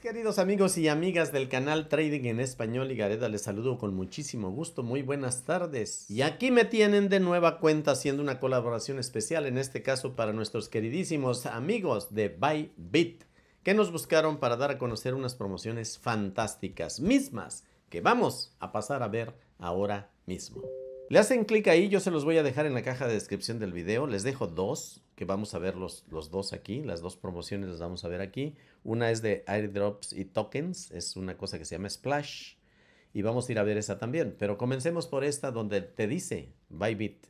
queridos amigos y amigas del canal Trading en Español y Gareda, les saludo con muchísimo gusto, muy buenas tardes. Y aquí me tienen de nueva cuenta haciendo una colaboración especial, en este caso para nuestros queridísimos amigos de Bybit, que nos buscaron para dar a conocer unas promociones fantásticas, mismas que vamos a pasar a ver ahora mismo. Le hacen clic ahí, yo se los voy a dejar en la caja de descripción del video, les dejo dos, que vamos a ver los, dos aquí, las dos promociones las vamos a ver aquí. Una es de airdrops y tokens, es una cosa que se llama Splash y vamos a ir a ver esa también. Pero comencemos por esta donde te dice Bit.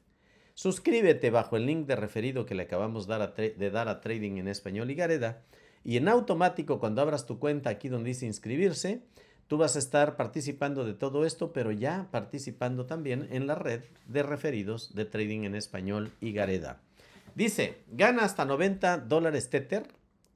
Suscríbete bajo el link de referido que le acabamos dar de dar a Trading en Español y Gareda. Y en automático, cuando abras tu cuenta aquí donde dice inscribirse, tú vas a estar participando de todo esto, pero ya participando también en la red de referidos de Trading en Español y Gareda. Dice, gana hasta 90 dólares Tether,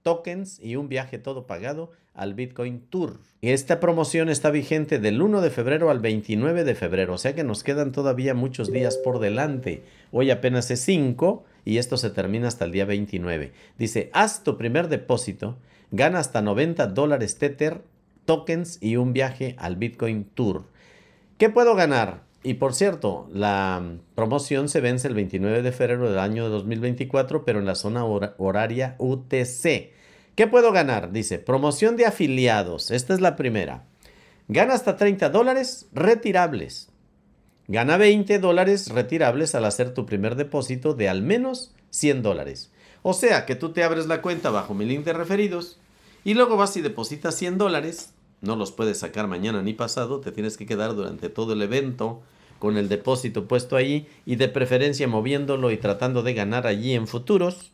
tokens y un viaje todo pagado al Bitcoin Tour. Y esta promoción está vigente del 1 de febrero al 29 de febrero, o sea que nos quedan todavía muchos días por delante. Hoy apenas es 5 y esto se termina hasta el día 29. Dice, haz tu primer depósito, gana hasta 90 dólares Tether, tokens y un viaje al Bitcoin Tour. ¿Qué puedo ganar? Y por cierto, la promoción se vence el 29 de febrero del año 2024, pero en la zona horaria UTC. ¿Qué puedo ganar? Dice, promoción de afiliados. Esta es la primera. Gana hasta 30 dólares retirables. Gana 20 dólares retirables al hacer tu primer depósito de al menos 100 dólares. O sea que tú te abres la cuenta bajo mi link de referidos y luego vas y depositas 100 dólares. No los puedes sacar mañana ni pasado, te tienes que quedar durante todo el evento con el depósito puesto ahí y de preferencia moviéndolo y tratando de ganar allí en futuros,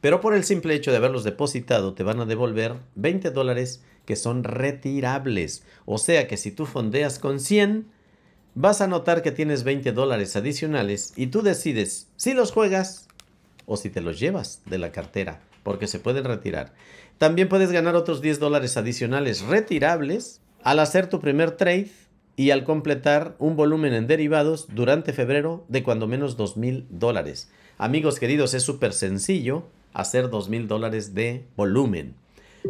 pero por el simple hecho de haberlos depositado te van a devolver 20 dólares que son retirables. O sea que si tú fondeas con 100, vas a notar que tienes 20 dólares adicionales y tú decides si los juegas o si te los llevas de la cartera, porque se pueden retirar. También puedes ganar otros 10 dólares adicionales retirables al hacer tu primer trade y al completar un volumen en derivados durante febrero de cuando menos $2,000. mil dólares. Amigos queridos, es súper sencillo hacer $2,000 mil dólares de volumen,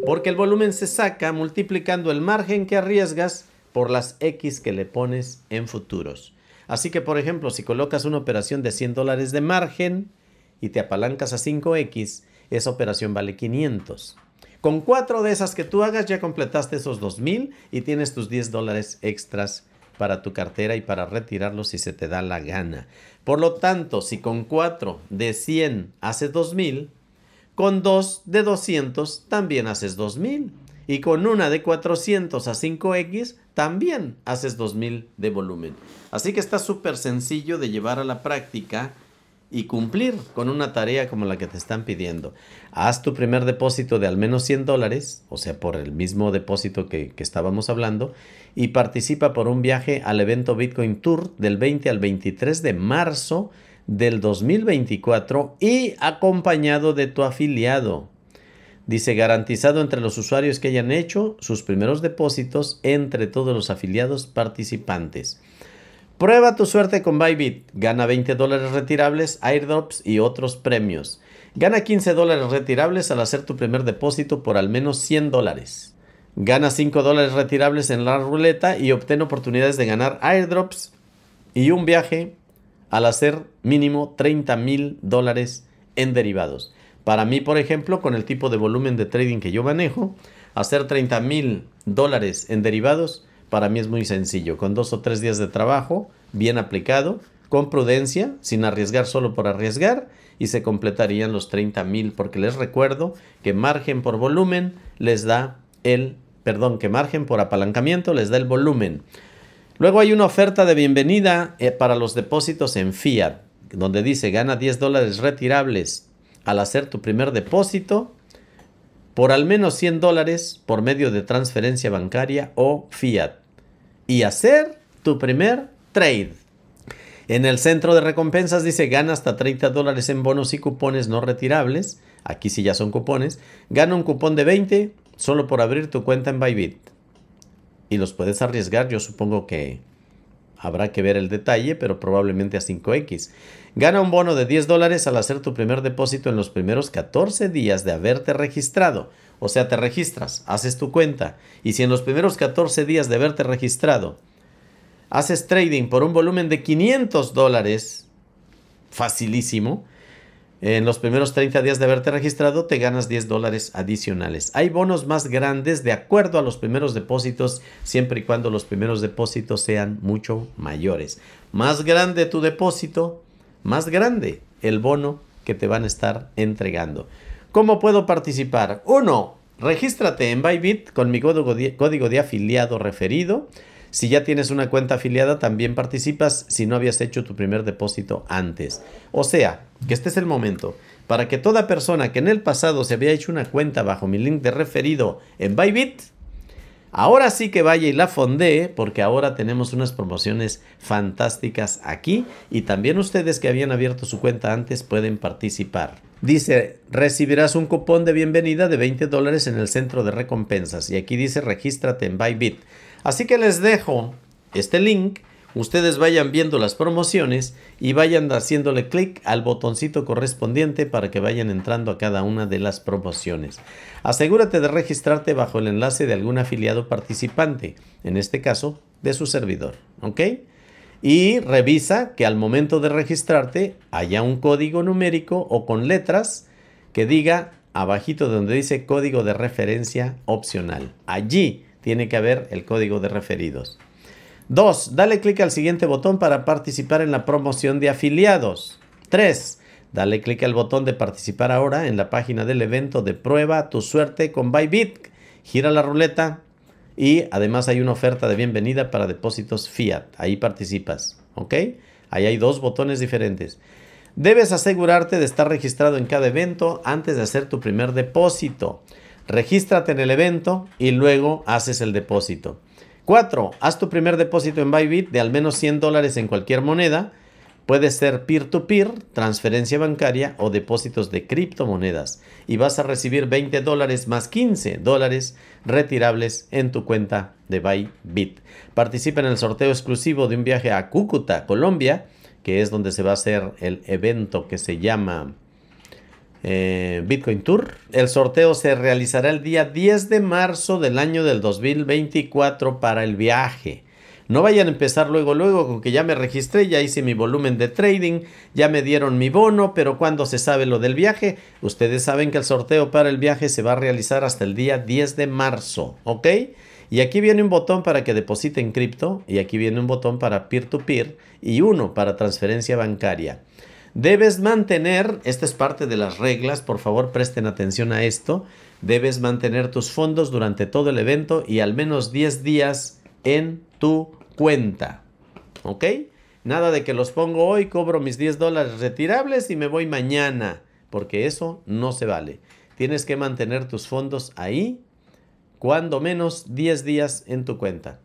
porque el volumen se saca multiplicando el margen que arriesgas por las X que le pones en futuros. Así que, por ejemplo, si colocas una operación de 100 dólares de margen y te apalancas a 5X, esa operación vale 500. Con cuatro de esas que tú hagas ya completaste esos 2.000 y tienes tus 10 dólares extras para tu cartera y para retirarlos si se te da la gana. Por lo tanto, si con 4 de 100 haces 2000, con 2 de 200 también haces 2000 y con una de 400 a 5X también haces 2000 de volumen. Así que está súper sencillo de llevar a la práctica y cumplir con una tarea como la que te están pidiendo. Haz tu primer depósito de al menos 100 dólares, o sea, por el mismo depósito que, que, estábamos hablando, y participa por un viaje al evento Bitcoin Tour del 20 al 23 de marzo del 2024 y acompañado de tu afiliado. Dice, garantizado entre los usuarios que hayan hecho sus primeros depósitos entre todos los afiliados participantes. Prueba tu suerte con Bybit. Gana 20 dólares retirables, airdrops y otros premios. Gana 15 dólares retirables al hacer tu primer depósito por al menos 100 dólares. Gana 5 dólares retirables en la ruleta y obtén oportunidades de ganar airdrops y un viaje al hacer mínimo 30 mil dólares en derivados. Para mí, por ejemplo, con el tipo de volumen de trading que yo manejo, hacer 30 mil dólares en derivados para mí es muy sencillo. Con dos o tres días de trabajo, bien aplicado, con prudencia, sin arriesgar solo por arriesgar, y se completarían los 30 mil, porque les recuerdo que margen por volumen les da el, perdón, que margen por apalancamiento les da el volumen. Luego hay una oferta de bienvenida eh, para los depósitos en fiat, donde dice gana 10 dólares retirables al hacer tu primer depósito por al menos 100 dólares por medio de transferencia bancaria o fiat y hacer tu primer trade. En el centro de recompensas dice gana hasta 30 dólares en bonos y cupones no retirables. Aquí sí ya son cupones. Gana un cupón de 20 solo por abrir tu cuenta en Bybit. Y los puedes arriesgar, yo supongo que Habrá que ver el detalle, pero probablemente a 5X. Gana un bono de 10 dólares al hacer tu primer depósito en los primeros 14 días de haberte registrado. O sea, te registras, haces tu cuenta. Y si en los primeros 14 días de haberte registrado haces trading por un volumen de 500 dólares, facilísimo, en los primeros 30 días de haberte registrado te ganas 10 dólares adicionales. Hay bonos más grandes de acuerdo a los primeros depósitos, siempre y cuando los primeros depósitos sean mucho mayores. Más grande tu depósito, más grande el bono que te van a estar entregando. ¿Cómo puedo participar? 1. Regístrate en Bybit con mi código de, código de afiliado referido. Si ya tienes una cuenta afiliada, también participas si no habías hecho tu primer depósito antes. O sea, que este es el momento para que toda persona que en el pasado se había hecho una cuenta bajo mi link de referido en Bybit, Ahora sí que vaya y la fondee porque ahora tenemos unas promociones fantásticas aquí y también ustedes que habían abierto su cuenta antes pueden participar. Dice, recibirás un cupón de bienvenida de 20 dólares en el centro de recompensas y aquí dice regístrate en Bybit. Así que les dejo este link. Ustedes vayan viendo las promociones y vayan haciéndole clic al botoncito correspondiente para que vayan entrando a cada una de las promociones. Asegúrate de registrarte bajo el enlace de algún afiliado participante, en este caso de su servidor. ¿Ok? Y revisa que al momento de registrarte haya un código numérico o con letras que diga abajito donde dice código de referencia opcional. Allí tiene que haber el código de referidos. 2. Dale clic al siguiente botón para participar en la promoción de afiliados. 3. Dale clic al botón de participar ahora en la página del evento de prueba tu suerte con Bybit. Gira la ruleta y además hay una oferta de bienvenida para depósitos fiat. Ahí participas, ¿ok? Ahí hay dos botones diferentes. Debes asegurarte de estar registrado en cada evento antes de hacer tu primer depósito regístrate en el evento y luego haces el depósito. 4. Haz tu primer depósito en Bybit de al menos 100 dólares en cualquier moneda. Puede ser peer-to-peer, transferencia bancaria o depósitos de criptomonedas. Y vas a recibir 20 dólares más 15 dólares retirables en tu cuenta de Bybit. Participa en el sorteo exclusivo de un viaje a Cúcuta, Colombia, que es donde se va a hacer el evento que se llama eh, Bitcoin Tour. El sorteo se realizará el día 10 de marzo del año del 2024 para el viaje. No vayan a empezar luego, luego con que ya me registré, ya hice mi volumen de trading, ya me dieron mi bono, pero cuando se sabe lo del viaje, ustedes saben que el sorteo para el viaje se va a realizar hasta el día 10 de marzo, ¿ok? Y aquí viene un botón para que depositen cripto y aquí viene un botón para peer to -peer, y uno para transferencia bancaria. Debes mantener, esta es parte de las reglas, por favor presten atención a esto, debes mantener tus fondos durante todo el evento y al menos 10 días en tu cuenta. ¿Ok? Nada de que los pongo hoy, cobro mis 10 dólares retirables y me voy mañana, porque eso no se vale. Tienes que mantener tus fondos ahí, cuando menos 10 días en tu cuenta.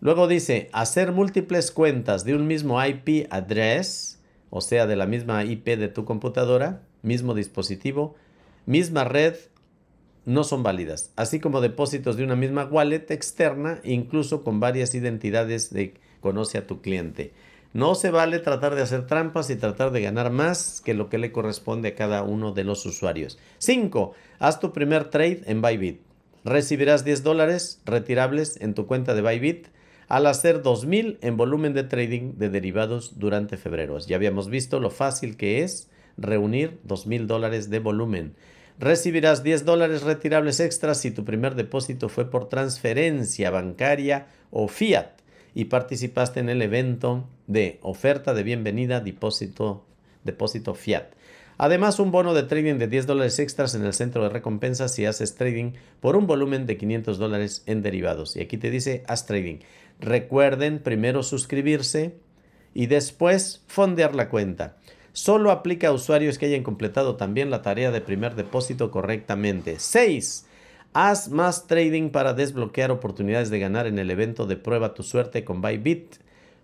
Luego dice, hacer múltiples cuentas de un mismo IP address o sea, de la misma IP de tu computadora, mismo dispositivo, misma red, no son válidas, así como depósitos de una misma wallet externa, incluso con varias identidades de conoce a tu cliente. No se vale tratar de hacer trampas y tratar de ganar más que lo que le corresponde a cada uno de los usuarios. 5. Haz tu primer trade en Bybit. Recibirás 10 dólares retirables en tu cuenta de Bybit al hacer 2000 en volumen de trading de derivados durante febrero. Ya habíamos visto lo fácil que es reunir 2000 dólares de volumen. Recibirás 10 dólares retirables extras si tu primer depósito fue por transferencia bancaria o fiat y participaste en el evento de oferta de bienvenida depósito, depósito fiat. Además, un bono de trading de 10 dólares extras en el centro de recompensas si haces trading por un volumen de 500 dólares en derivados. Y aquí te dice, haz trading. Recuerden primero suscribirse y después fondear la cuenta. Solo aplica a usuarios que hayan completado también la tarea de primer depósito correctamente. 6. Haz más trading para desbloquear oportunidades de ganar en el evento de prueba tu suerte con Bybit.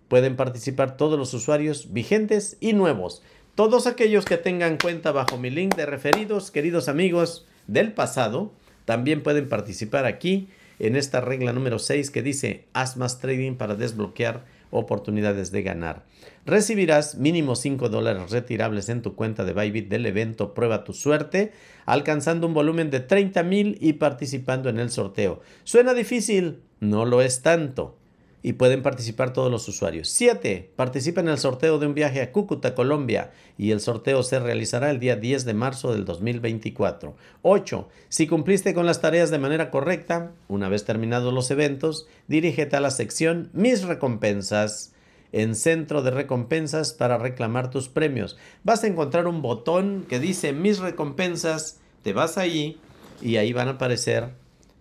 Pueden participar todos los usuarios vigentes y nuevos. Todos aquellos que tengan cuenta bajo mi link de referidos, queridos amigos del pasado, también pueden participar aquí en esta regla número 6 que dice, haz más trading para desbloquear oportunidades de ganar. Recibirás mínimo 5 dólares retirables en tu cuenta de Bybit del evento Prueba tu suerte, alcanzando un volumen de 30 mil y participando en el sorteo. Suena difícil, no lo es tanto y pueden participar todos los usuarios. 7. Participa en el sorteo de un viaje a Cúcuta, Colombia, y el sorteo se realizará el día 10 de marzo del 2024. 8. Si cumpliste con las tareas de manera correcta, una vez terminados los eventos, dirígete a la sección Mis recompensas en Centro de Recompensas para reclamar tus premios. Vas a encontrar un botón que dice Mis recompensas, te vas allí y ahí van a aparecer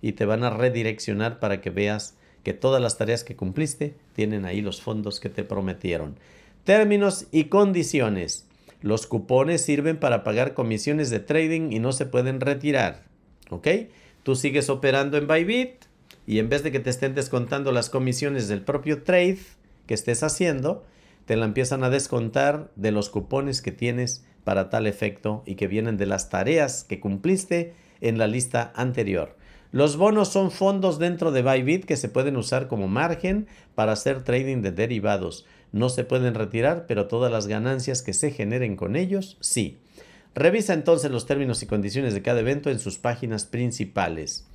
y te van a redireccionar para que veas todas las tareas que cumpliste tienen ahí los fondos que te prometieron. Términos y condiciones. Los cupones sirven para pagar comisiones de trading y no se pueden retirar. ¿Ok? Tú sigues operando en Bybit y en vez de que te estén descontando las comisiones del propio trade que estés haciendo, te la empiezan a descontar de los cupones que tienes para tal efecto y que vienen de las tareas que cumpliste en la lista anterior. Los bonos son fondos dentro de Bybit que se pueden usar como margen para hacer trading de derivados. No se pueden retirar, pero todas las ganancias que se generen con ellos, sí. Revisa entonces los términos y condiciones de cada evento en sus páginas principales.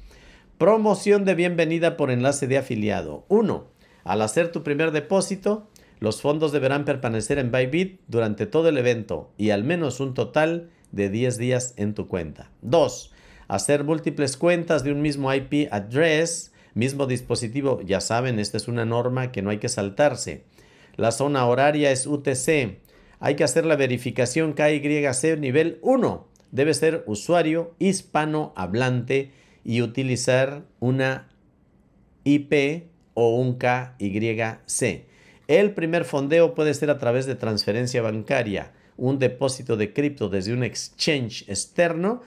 Promoción de bienvenida por enlace de afiliado. 1. Al hacer tu primer depósito, los fondos deberán permanecer en Bybit durante todo el evento y al menos un total de 10 días en tu cuenta. 2 hacer múltiples cuentas de un mismo IP address, mismo dispositivo, ya saben, esta es una norma que no hay que saltarse. La zona horaria es UTC. Hay que hacer la verificación KYC nivel 1. Debe ser usuario hispanohablante y utilizar una IP o un KYC. El primer fondeo puede ser a través de transferencia bancaria, un depósito de cripto desde un exchange externo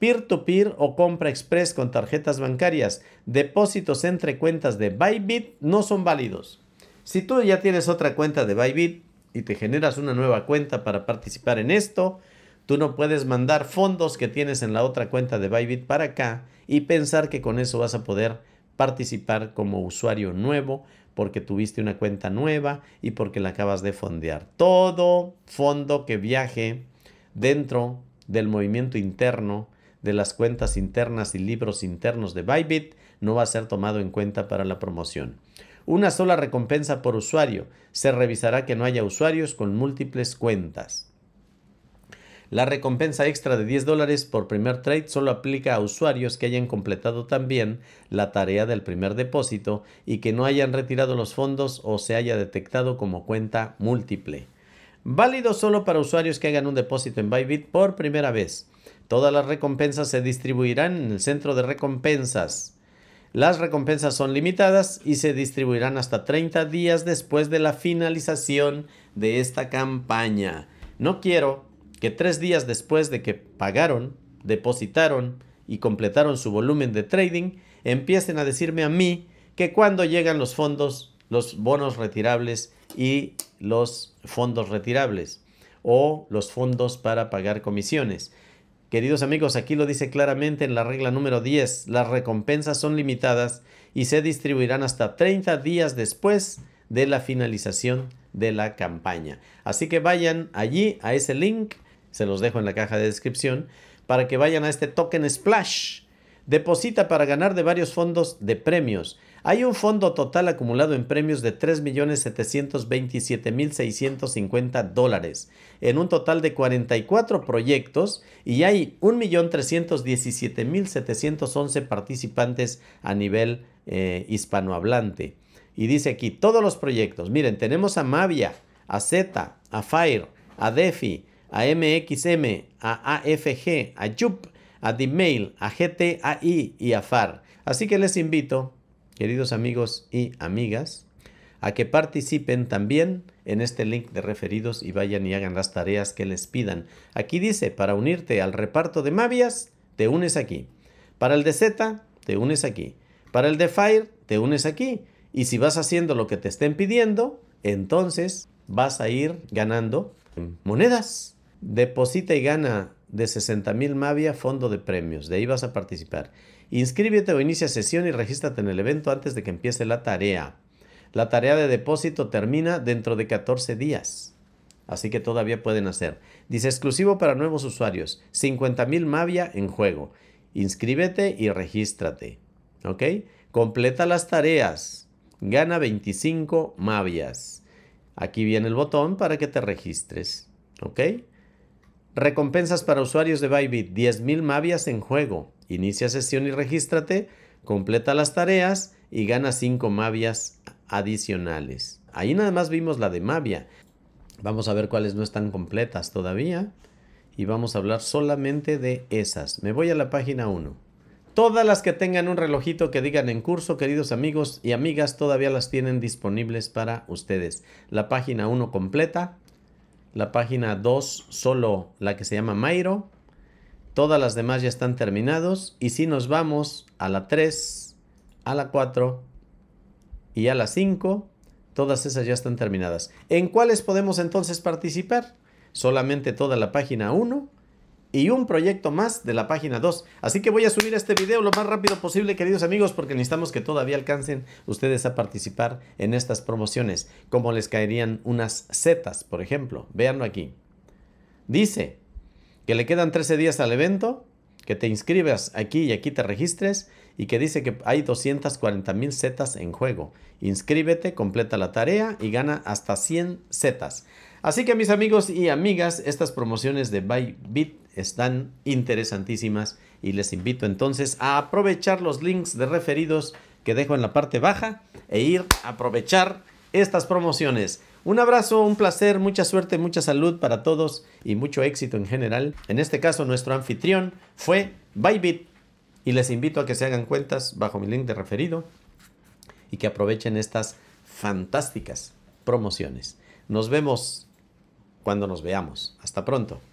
peer-to-peer o compra express con tarjetas bancarias, depósitos entre cuentas de Bybit no son válidos. Si tú ya tienes otra cuenta de Bybit y te generas una nueva cuenta para participar en esto, tú no puedes mandar fondos que tienes en la otra cuenta de Bybit para acá y pensar que con eso vas a poder participar como usuario nuevo porque tuviste una cuenta nueva y porque la acabas de fondear. Todo fondo que viaje dentro del movimiento interno de las cuentas internas y libros internos de Bybit no va a ser tomado en cuenta para la promoción. Una sola recompensa por usuario. Se revisará que no haya usuarios con múltiples cuentas. La recompensa extra de 10 dólares por primer trade solo aplica a usuarios que hayan completado también la tarea del primer depósito y que no hayan retirado los fondos o se haya detectado como cuenta múltiple. Válido solo para usuarios que hagan un depósito en Bybit por primera vez. Todas las recompensas se distribuirán en el centro de recompensas. Las recompensas son limitadas y se distribuirán hasta 30 días después de la finalización de esta campaña. No quiero que tres días después de que pagaron, depositaron y completaron su volumen de trading, empiecen a decirme a mí que cuando llegan los fondos, los bonos retirables y los fondos retirables o los fondos para pagar comisiones. Queridos amigos, aquí lo dice claramente en la regla número 10, las recompensas son limitadas y se distribuirán hasta 30 días después de la finalización de la campaña. Así que vayan allí a ese link, se los dejo en la caja de descripción, para que vayan a este token Splash. Deposita para ganar de varios fondos de premios. Hay un fondo total acumulado en premios de 3.727.650 dólares, en un total de 44 proyectos y hay 1.317.711 participantes a nivel eh, hispanohablante. Y dice aquí, todos los proyectos, miren, tenemos a Mavia, a Z, a Fire, a DeFi, a MXM, a AFG, a JUP, a DMail, a GTAI y a FAR. Así que les invito queridos amigos y amigas, a que participen también en este link de referidos y vayan y hagan las tareas que les pidan. Aquí dice, para unirte al reparto de Mavias, te unes aquí. Para el de Z, te unes aquí. Para el de Fire, te unes aquí. Y si vas haciendo lo que te estén pidiendo, entonces vas a ir ganando monedas. Deposita y gana de 60,000 mil Mavia fondo de premios. De ahí vas a participar. Inscríbete o inicia sesión y regístrate en el evento antes de que empiece la tarea. La tarea de depósito termina dentro de 14 días. Así que todavía pueden hacer. Dice exclusivo para nuevos usuarios. 50.000 Mavia en juego. Inscríbete y regístrate. ¿Ok? Completa las tareas. Gana 25 Mavias. Aquí viene el botón para que te registres. ¿Ok? Recompensas para usuarios de Bybit. 10.000 Mavias en juego. Inicia sesión y regístrate, completa las tareas y gana 5 mavias adicionales. Ahí nada más vimos la de mavia. Vamos a ver cuáles no están completas todavía y vamos a hablar solamente de esas. Me voy a la página 1. Todas las que tengan un relojito que digan en curso, queridos amigos y amigas, todavía las tienen disponibles para ustedes. La página 1 completa, la página 2 solo la que se llama Mairo, todas las demás ya están terminados. Y si nos vamos a la 3, a la 4 y a la 5, todas esas ya están terminadas. ¿En cuáles podemos entonces participar? Solamente toda la página 1 y un proyecto más de la página 2. Así que voy a subir este video lo más rápido posible, queridos amigos, porque necesitamos que todavía alcancen ustedes a participar en estas promociones, como les caerían unas setas, por ejemplo. Veanlo aquí. Dice, que le quedan 13 días al evento, que te inscribas aquí y aquí te registres y que dice que hay 240 mil setas en juego. Inscríbete, completa la tarea y gana hasta 100 setas. Así que mis amigos y amigas, estas promociones de Bybit están interesantísimas y les invito entonces a aprovechar los links de referidos que dejo en la parte baja e ir a aprovechar estas promociones. Un abrazo, un placer, mucha suerte, mucha salud para todos y mucho éxito en general. En este caso, nuestro anfitrión fue Bybit y les invito a que se hagan cuentas bajo mi link de referido y que aprovechen estas fantásticas promociones. Nos vemos cuando nos veamos. Hasta pronto.